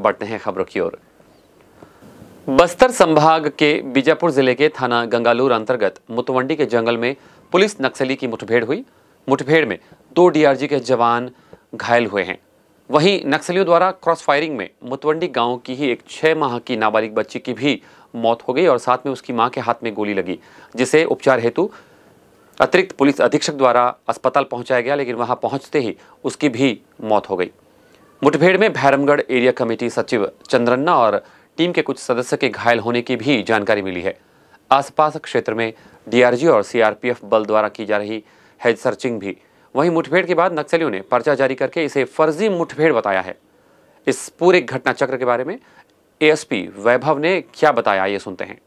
बढ़ते हैं खबरों की ओर बस्तर संभाग के बीजापुर जिले के थाना गंगालूर अंतर्गत मुतवंडी के जंगल में पुलिस नक्सली की मुठभेड़ हुई मुठभेड़ में दो डीआरजी के जवान घायल हुए हैं वहीं नक्सलियों द्वारा क्रॉस फायरिंग में मुतवंडी गांव की ही एक छः माह की नाबालिग बच्ची की भी मौत हो गई और साथ में उसकी मां के हाथ में गोली लगी जिसे उपचार हेतु अतिरिक्त पुलिस अधीक्षक द्वारा अस्पताल पहुंचाया गया लेकिन वहां पहुंचते ही उसकी भी मौत हो गई मुठभेड़ में भैरमगढ़ एरिया कमेटी सचिव चंद्रन्ना और टीम के कुछ सदस्य के घायल होने की भी जानकारी मिली है आसपास क्षेत्र में डीआरजी और सीआरपीएफ बल द्वारा की जा रही हेड सर्चिंग भी वहीं मुठभेड़ के बाद नक्सलियों ने पर्चा जारी करके इसे फर्जी मुठभेड़ बताया है इस पूरे घटना चक्र के बारे में एएसपी वैभव ने क्या बताया ये सुनते हैं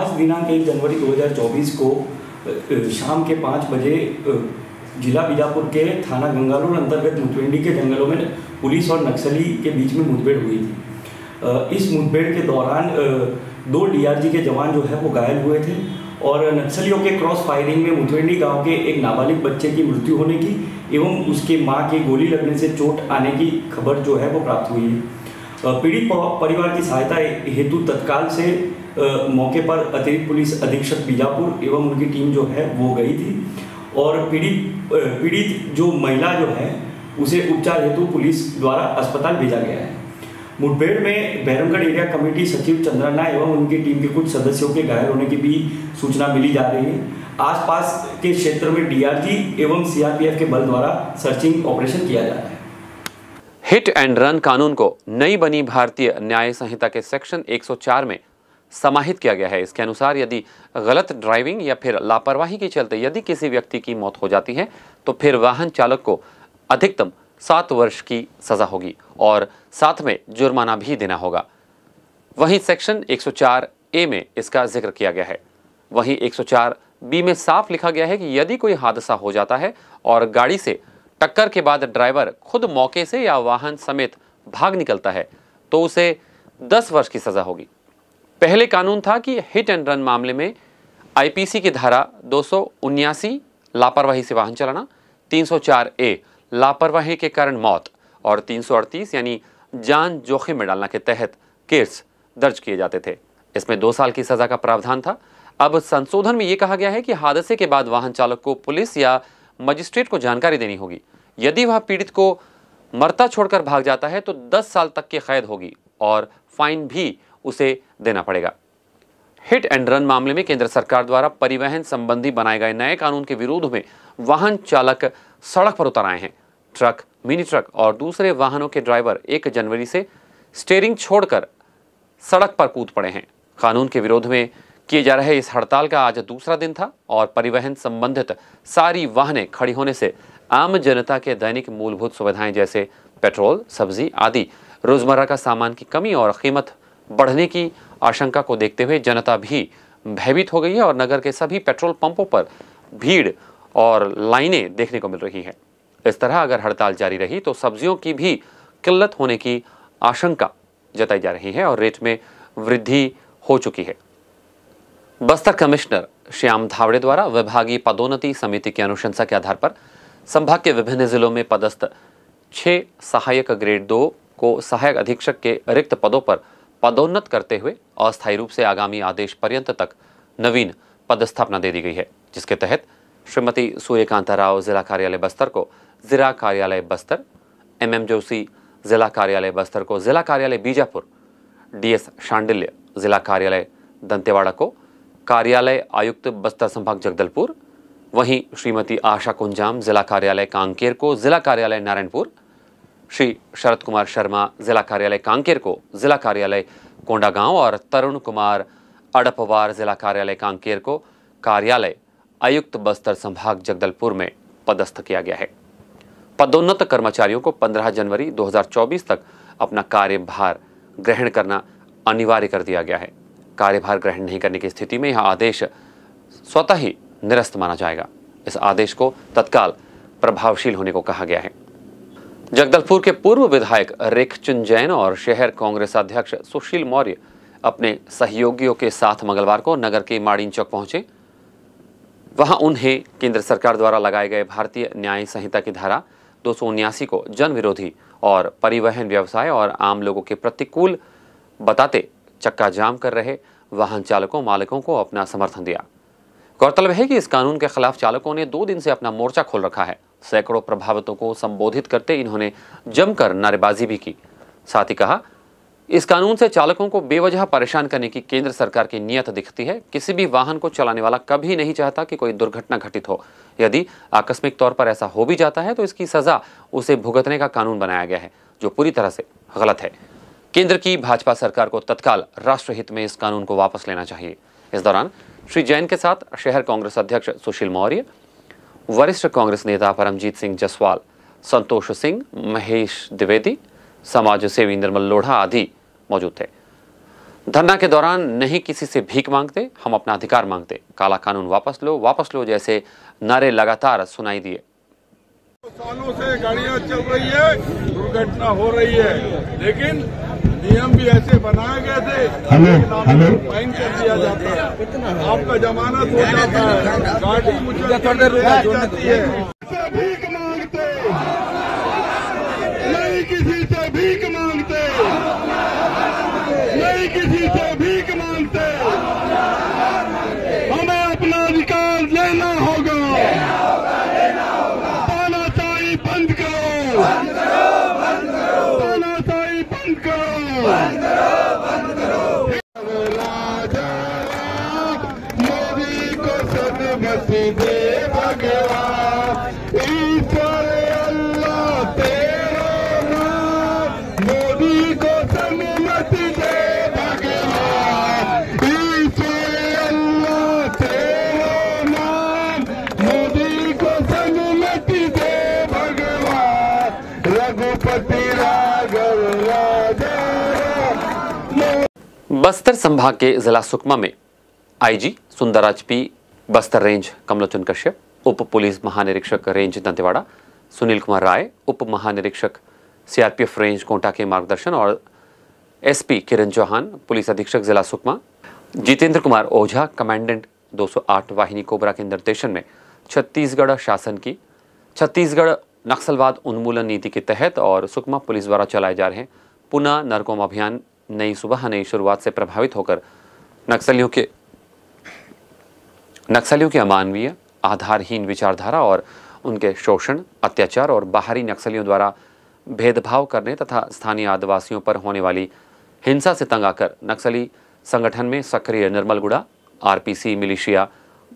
आज दिनांक एक जनवरी 2024 को शाम के पाँच बजे जिला बीजापुर के थाना गंगालूर अंतर्गत मुतवेंडी के जंगलों में पुलिस और नक्सली के बीच में मुठभेड़ हुई थी इस मुठभेड़ के दौरान दो डीआरजी के जवान जो है वो घायल हुए थे और नक्सलियों के क्रॉस फायरिंग में मुतवेंडी गांव के एक नाबालिग बच्चे की मृत्यु होने की एवं उसके मां के गोली लगने से चोट आने की खबर जो है वो प्राप्त हुई है पीड़ित परिवार की सहायता हेतु तत्काल से मौके पर अतिरिक्त पुलिस अधीक्षक बीजापुर एवं उनकी टीम जो है वो गई थी और पीड़ित पीड़ित जो महिला जो है उसे उपचार हेतु पुलिस द्वारा अस्पताल भेजा गया है मुठभेड़ में भैरमगढ़ एरिया कमेटी सचिव चंद्रना एवं उनकी टीम के कुछ सदस्यों के घायल होने की भी सूचना मिली जा रही है आसपास के क्षेत्र में डीआरजी एवं सीआरपीएफ के बल द्वारा सर्चिंग ऑपरेशन किया जा रहा है हिट एंड रन कानून को नई बनी भारतीय न्याय संहिता के सेक्शन 104 में समाहित किया गया है इसके अनुसार यदि गलत ड्राइविंग या फिर लापरवाही के चलते यदि किसी व्यक्ति की मौत हो जाती है तो फिर वाहन चालक को अधिकतम सात वर्ष की सज़ा होगी और साथ में जुर्माना भी देना होगा वहीं सेक्शन 104 ए में इसका जिक्र किया गया है वहीं 104 बी में साफ लिखा गया है कि यदि कोई हादसा हो जाता है और गाड़ी से टक्कर के बाद ड्राइवर खुद मौके से या वाहन समेत भाग निकलता है तो उसे 10 वर्ष की सज़ा होगी पहले कानून था कि हिट एंड रन मामले में आईपीसी की धारा दो लापरवाही से वाहन चलाना 304 ए लापरवाही के कारण मौत और 338 यानी जान जोखिम में डालना के तहत केस दर्ज किए जाते थे इसमें दो साल की सजा का प्रावधान था अब संशोधन में यह कहा गया है कि हादसे के बाद वाहन चालक को पुलिस या मजिस्ट्रेट को जानकारी देनी होगी यदि वह पीड़ित को मरता छोड़कर भाग जाता है तो 10 साल तक की कैद होगी और फाइन भी उसे देना पड़ेगा हिट एंड रन मामले में केंद्र सरकार द्वारा परिवहन संबंधी बनाए गए नए कानून के विरोध में वाहन चालक सड़क पर उतर आए हैं ट्रक मिनी ट्रक और दूसरे वाहनों के ड्राइवर एक जनवरी से स्टेयरिंग छोड़कर सड़क पर कूद पड़े हैं कानून के विरोध में किए जा रहे इस हड़ताल का आज दूसरा दिन था और परिवहन संबंधित सारी वाहनें खड़ी होने से आम जनता के दैनिक मूलभूत सुविधाएं जैसे पेट्रोल सब्जी आदि रोजमर्रा का सामान की कमी और कीमत बढ़ने की आशंका को देखते हुए जनता भी भयभीत हो गई है और नगर के सभी पेट्रोल पंपों पर भीड़ और लाइनें देखने को मिल रही हैं इस तरह अगर हड़ताल जारी रही तो सब्जियों की भी किल्लत होने की आशंका जताई जा रही है और रेट में वृद्धि हो चुकी है बस्तर कमिश्नर श्याम धावड़े द्वारा विभागीय पदोन्नति समिति की अनुशंसा के आधार पर संभाग के विभिन्न जिलों में पदस्थ छः सहायक ग्रेड दो को सहायक अधीक्षक के रिक्त पदों पर पदोन्नत करते हुए अस्थायी रूप से आगामी आदेश पर्यंत तक नवीन पदस्थापना दे दी गई है जिसके तहत श्रीमती सूर्यकांता राव जिला कार्यालय बस्तर को जिला कार्यालय बस्तर एम एम जोशी जिला कार्यालय बस्तर को जिला कार्यालय बीजापुर डी एस शांडिल्य जिला कार्यालय दंतेवाड़ा को कार्यालय आयुक्त बस्तर संभाग जगदलपुर वहीं श्रीमती आशा कुंजाम जिला कार्यालय कांकेर को जिला कार्यालय नारायणपुर श्री शरद कुमार शर्मा जिला कार्यालय कांकेर को जिला कार्यालय कोंडागांव और तरुण कुमार अड़पवार जिला कार्यालय कांकेर को कार्यालय आयुक्त बस्तर संभाग जगदलपुर में पदस्थ किया गया है पदोन्नत कर्मचारियों को 15 जनवरी 2024 तक अपना कार्यभार ग्रहण करना अनिवार्य कर दिया गया है कार्यभार ग्रहण नहीं करने की स्थिति में यह आदेश स्वतः ही निरस्त माना जाएगा इस आदेश को तत्काल प्रभावशील होने को कहा गया है जगदलपुर के पूर्व विधायक रेखचुन जैन और शहर कांग्रेस अध्यक्ष सुशील मौर्य अपने सहयोगियों के साथ मंगलवार को नगर के माड़ीन चौक पहुंचे वहां उन्हें केंद्र सरकार द्वारा लगाए गए भारतीय न्याय संहिता की धारा दो को जन विरोधी और परिवहन व्यवसाय और आम लोगों के प्रतिकूल बताते चक्का जाम कर रहे वाहन चालकों मालिकों को अपना समर्थन दिया गौरतलब है कि इस कानून के खिलाफ चालकों ने दो दिन से अपना मोर्चा खोल रखा है सैकड़ों प्रभावितों को संबोधित करते इन्होंने जमकर नारेबाजी भी की साथ ही कहा इस कानून से चालकों को बेवजह परेशान करने की केंद्र सरकार की नियत दिखती है किसी भी वाहन को चलाने वाला कभी नहीं चाहता कि कोई दुर्घटना घटित हो यदि आकस्मिक तौर पर ऐसा हो भी जाता है तो इसकी सजा उसे भुगतने का कानून बनाया गया है जो पूरी तरह से गलत है केंद्र की भाजपा सरकार को तत्काल राष्ट्रहित में इस कानून को वापस लेना चाहिए इस दौरान श्री जैन के साथ शहर कांग्रेस अध्यक्ष सुशील मौर्य वरिष्ठ कांग्रेस नेता परमजीत सिंह जसवाल संतोष सिंह महेश द्विवेदी समाज सेवी निर्मल लोढ़ा आदि मौजूद थे धरना के दौरान नहीं किसी से भीख मांगते हम अपना अधिकार मांगते काला कानून वापस लो वापस लो जैसे नारे लगातार सुनाई दिए सालों से गाड़ियां चल रही है दुर्घटना हो रही है लेकिन नियम भी ऐसे बनाए गए थे हेलो हेलो फाइन कर दिया जाता है आपका जमानत तो हो जाता है गाड़ी मुझे जाती है भीख मांगते नहीं किसी से भीख मांगते नहीं किसी से बस्तर संभाग के जिला सुकमा में IG Sundarraj P Bastar range Kamlochan Kashyap उप पुलिस महानिरीक्षक रेंज दंतेवाड़ा सुनील कुमार राय उप महानिरीक्षक सीआरपीएफ रेंज कोटा के मार्गदर्शन और एसपी किरण चौहान पुलिस अधीक्षक जिला सुकमा जितेंद्र कुमार ओझा कमांडेंट 208 वाहिनी कोबरा के निर्देशन में छत्तीसगढ़ शासन की छत्तीसगढ़ नक्सलवाद उन्मूलन नीति के तहत और सुकमा पुलिस द्वारा चलाए जा रहे पुनः नरकोम अभियान नई सुबह नई शुरुआत से प्रभावित होकर नक्सलियों के नक्सलियों के अमानवीय आधारहीन विचारधारा और उनके शोषण अत्याचार और बाहरी नक्सलियों द्वारा भेदभाव करने तथा स्थानीय आदिवासियों पर होने वाली हिंसा से तंग आकर नक्सली संगठन में सक्रिय निर्मल गुड़ा आरपीसी मिलिशिया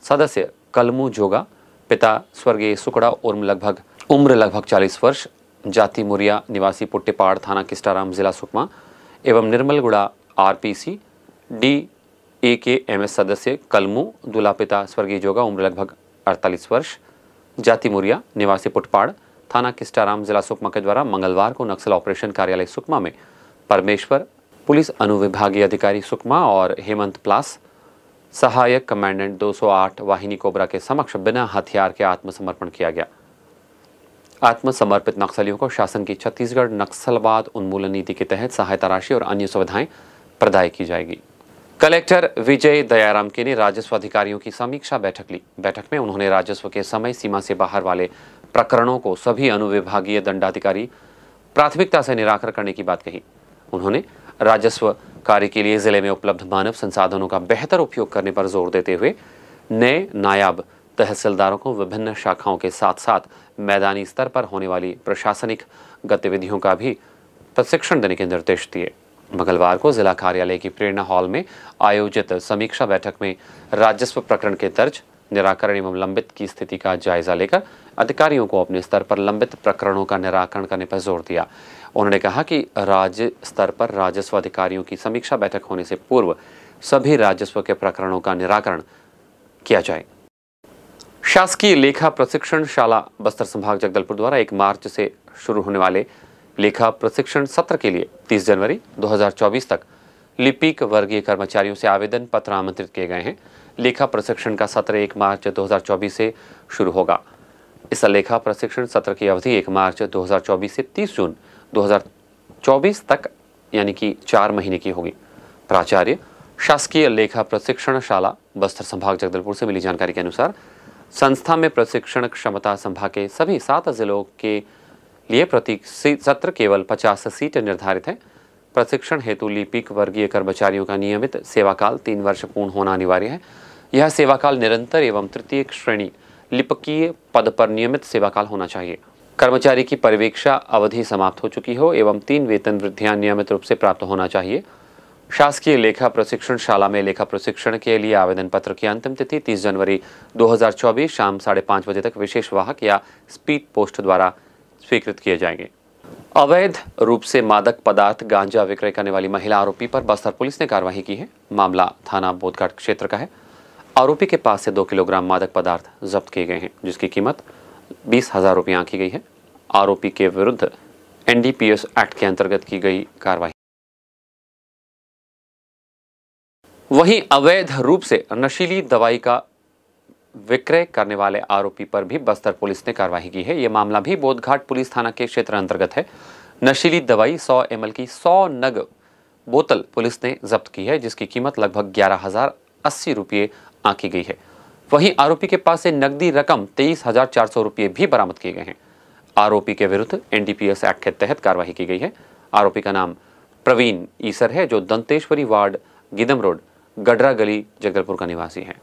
सदस्य कलमू जोगा पिता स्वर्गीय सुकड़ा उर्म लगभग उम्र लगभग 40 वर्ष जाति मुरिया निवासी पुट्टीपाड़ थाना किस्टाराम जिला सुकमा एवं निर्मल गुड़ा आरपीसी डी ए के एम एस सदस्य कलमू दुला पिता स्वर्गीय जोगा उम्र लगभग 48 वर्ष जाति मुरिया निवासी पुटपाड़ थाना किस्टाराम जिला सुकमा के द्वारा मंगलवार को नक्सल ऑपरेशन कार्यालय सुकमा में परमेश्वर पुलिस अनुविभागीय अधिकारी सुकमा और हेमंत प्लास सहायक कमांडेंट 208 वाहिनी कोबरा के समक्ष बिना हथियार के आत्मसमर्पण किया गया आत्मसमर्पित नक्सलियों को शासन की छत्तीसगढ़ नक्सलवाद उन्मूलन नीति के तहत सहायता राशि और अन्य सुविधाएं प्रदाय की जाएगी कलेक्टर विजय दयाराम के ने राजस्व अधिकारियों की समीक्षा बैठक ली बैठक में उन्होंने राजस्व के समय सीमा से बाहर वाले प्रकरणों को सभी अनुविभागीय दंडाधिकारी प्राथमिकता से निराकर करने की बात कही उन्होंने राजस्व कार्य के लिए जिले में उपलब्ध मानव संसाधनों का बेहतर उपयोग करने पर जोर देते हुए नए नायाब तहसीलदारों को विभिन्न शाखाओं के साथ साथ मैदानी स्तर पर होने वाली प्रशासनिक गतिविधियों का भी प्रशिक्षण देने के निर्देश दिए मंगलवार को जिला कार्यालय की प्रेरणा हॉल में आयोजित समीक्षा बैठक में राजस्व प्रकरण के दर्ज निराकरण एवं लंबित की स्थिति का जायजा लेकर अधिकारियों को अपने स्तर पर लंबित प्रकरणों का निराकरण करने पर जोर दिया उन्होंने कहा कि राज्य स्तर पर राजस्व अधिकारियों की समीक्षा बैठक होने से पूर्व सभी राजस्व के प्रकरणों का निराकरण किया जाए शासकीय लेखा प्रशिक्षण शाला बस्तर संभाग जगदलपुर द्वारा एक मार्च से शुरू होने वाले लेखा प्रशिक्षण सत्र के लिए 30 जनवरी 2024 तक लिपिक वर्गीय कर्मचारियों से आवेदन पत्र आमंत्रित किए गए हैं लेखा प्रशिक्षण का सत्र 1 मार्च 2024 से शुरू होगा इस लेखा प्रशिक्षण सत्र की अवधि 1 मार्च 2024 से 30 जून 2024 तक यानी कि चार महीने की होगी प्राचार्य शासकीय लेखा प्रशिक्षण शाला बस्तर संभाग जगदलपुर से मिली जानकारी के अनुसार संस्था में प्रशिक्षण क्षमता संभाग के सभी सात जिलों के लिए प्रति सत्र केवल 50 सीटें निर्धारित हैं प्रशिक्षण हेतु लिपिक वर्गीय कर्मचारियों का नियमित सेवाकाल तीन वर्ष पूर्ण होना अनिवार्य है यह सेवाकाल निरंतर एवं तृतीय श्रेणी लिपकीय पद पर नियमित सेवाकाल होना चाहिए कर्मचारी की परिवेक्षा अवधि समाप्त हो चुकी हो एवं तीन वेतन वृद्धियां नियमित रूप से प्राप्त होना चाहिए शासकीय लेखा प्रशिक्षण शाला में लेखा प्रशिक्षण के लिए आवेदन पत्र की अंतिम तिथि 30 जनवरी 2024 शाम साढ़े पाँच बजे तक विशेष वाहक या स्पीड पोस्ट द्वारा स्वीकृत किए जाएंगे अवैध रूप से मादक पदार्थ गांजा विक्रय करने वाली महिला आरोपी पर बस्तर पुलिस ने कार्रवाई की है मामला थाना बोधघाट क्षेत्र का है आरोपी के पास से दो किलोग्राम मादक पदार्थ जब्त किए गए हैं जिसकी कीमत बीस हजार रुपये आंकी गई है आरोपी के विरुद्ध एनडीपीएस एक्ट के अंतर्गत की गई कार्रवाई वहीं अवैध रूप से नशीली दवाई का विक्रय करने वाले आरोपी पर भी बस्तर पुलिस ने कार्रवाई की है ये मामला भी बोधघाट पुलिस थाना के क्षेत्र अंतर्गत है नशीली दवाई 100 एम की 100 नग बोतल पुलिस ने जब्त की है जिसकी कीमत लगभग ग्यारह हजार अस्सी रुपये आंकी गई है वहीं आरोपी के पास से नकदी रकम तेईस हजार चार सौ रुपये भी बरामद किए गए हैं आरोपी के विरुद्ध एनडीपीएस एक्ट के तहत कार्रवाई की गई है आरोपी का नाम प्रवीण ईसर है जो दंतेश्वरी वार्ड गिदम रोड गडरा गली जगदलपुर का निवासी हैं